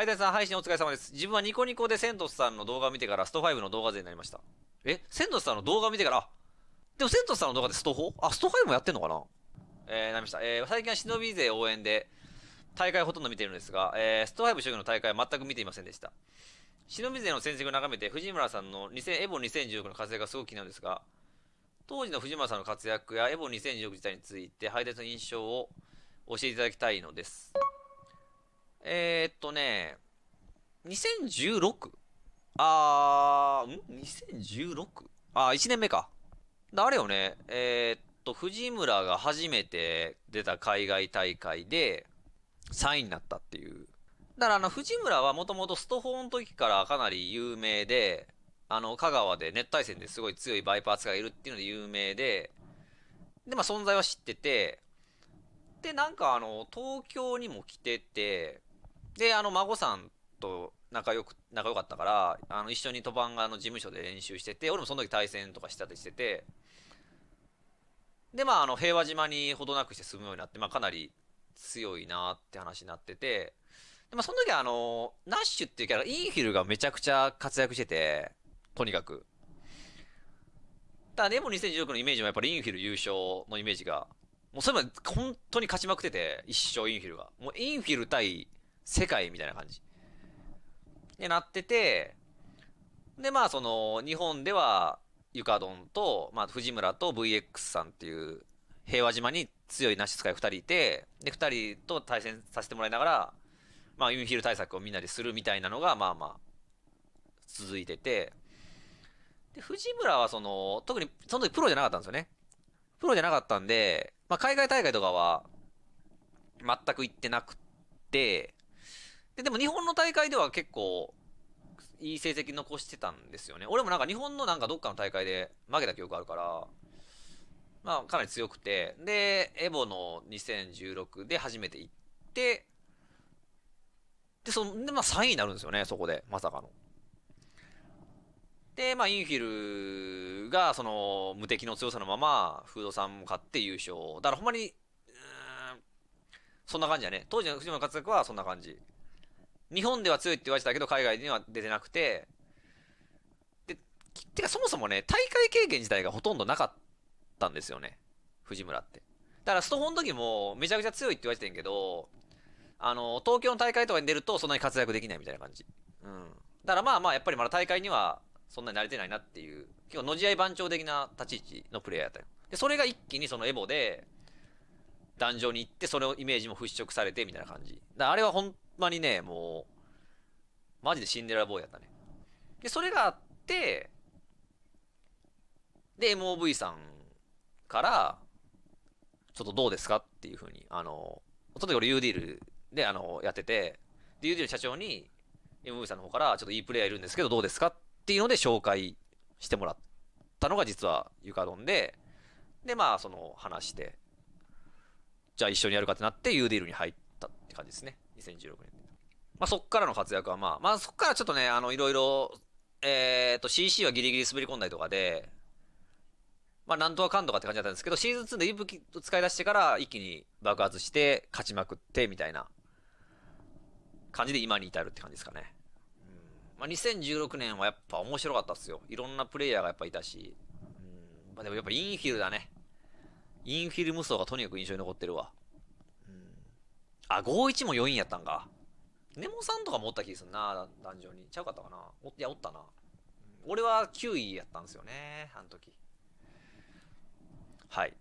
ハイさん、配信お疲れ様です。自分はニコニコでセントスさんの動画を見てから、スト5の動画勢になりました。えセントスさんの動画を見てから、あでもセントスさんの動画でスト 4? あ、スト5もやってんのかなえー、なりました。えー、最近は忍び勢応援で、大会ほとんど見てるんですが、えー、スト5将棋の大会は全く見ていませんでした。忍び勢の戦績を眺めて、藤村さんの2000エボ2016の活躍がすごく気になるんですが、当時の藤村さんの活躍やエボ2016自体について、ハイイの印象を教えていただきたいのです。えー、っとね、2016? あー、ん ?2016? あー、1年目か。あれよね、えー、っと、藤村が初めて出た海外大会で3位になったっていう。だからあの、藤村はもともとストホーの時からかなり有名で、あの、香川で熱帯戦ですごい強いバイパーツがいるっていうので有名で、で、まあ存在は知ってて、で、なんかあの、東京にも来てて、で、あの、孫さんと仲良く、仲良かったから、あの、一緒にトバンの事務所で練習してて、俺もその時対戦とかしたりしてて、で、まあ、あの、平和島にほどなくして住むようになって、まあ、かなり強いなって話になってて、で、まあ、その時はあの、ナッシュっていうキャラ、インフィルがめちゃくちゃ活躍してて、とにかく。ただ、でも2016のイメージもやっぱりインフィル優勝のイメージが、もうそれまで本当に勝ちまくってて、一生インフィルが。もうインフィル対世界みたいな感じ。で、なってて、で、まあ、その、日本では、ゆかどんと、まあ、藤村と VX さんっていう、平和島に強いナシ使い2人いて、で、2人と対戦させてもらいながら、まあ、ユンヒル対策をみんなでするみたいなのが、まあまあ、続いてて、で、藤村はその、特に、その時プロじゃなかったんですよね。プロじゃなかったんで、まあ、海外大会とかは、全く行ってなくて、で、でも日本の大会では結構、いい成績残してたんですよね。俺もなんか日本のなんかどっかの大会で負けた記憶あるから、まあかなり強くて、で、エボの2016で初めて行って、で、そんで、まあ3位になるんですよね、そこで、まさかの。で、まあインフィルが、その、無敵の強さのまま、フードさんも勝って優勝。だからほんまに、そんな感じだね。当時の藤本活躍はそんな感じ。日本では強いって言われてたけど、海外には出てなくて、で、てかそもそもね、大会経験自体がほとんどなかったんですよね。藤村って。だからストォンの時もめちゃくちゃ強いって言われてんけど、あの、東京の大会とかに出るとそんなに活躍できないみたいな感じ。うん。だからまあまあ、やっぱりまだ大会にはそんなに慣れてないなっていう、結構の試合番長的な立ち位置のプレイヤーやったよ。で、それが一気にそのエボで、壇上に行って、そのイメージも払拭されて、みたいな感じ。だあれはほんまにね、もう、マジでシンデレラボーイやったね。で、それがあって、で、MOV さんから、ちょっとどうですかっていうふうに、あの、その時俺 U ディールで、あの、やってて、で、U ディール社長に、MV さんの方から、ちょっといいプレイヤーいるんですけど、どうですかっていうので紹介してもらったのが実は床ドンで、で、まあ、その話して、じゃあ一緒にやるかってなって、ユーディールに入ったって感じですね。2016年。まあ、そっからの活躍はまあ、まあ、そっからちょっとね、あの、いろいろ、えっ、と、CC はギリギリ滑り込んだりとかで、まあ、なんとかかんとかって感じだったんですけど、シーズン2で息吹を使い出してから一気に爆発して、勝ちまくって、みたいな感じで今に至るって感じですかね。まあ、2016年はやっぱ面白かったっすよ。いろんなプレイヤーがやっぱいたし、うんまあ、でもやっぱインフィルだね。インフィルム層がとにかく印象に残ってるわ。うん。あ、51も4位やったんか。ネモさんとかもおった気すんな、壇上に。ちゃうかったかな。おいや、おったな。俺は9位やったんですよね、あの時。はい。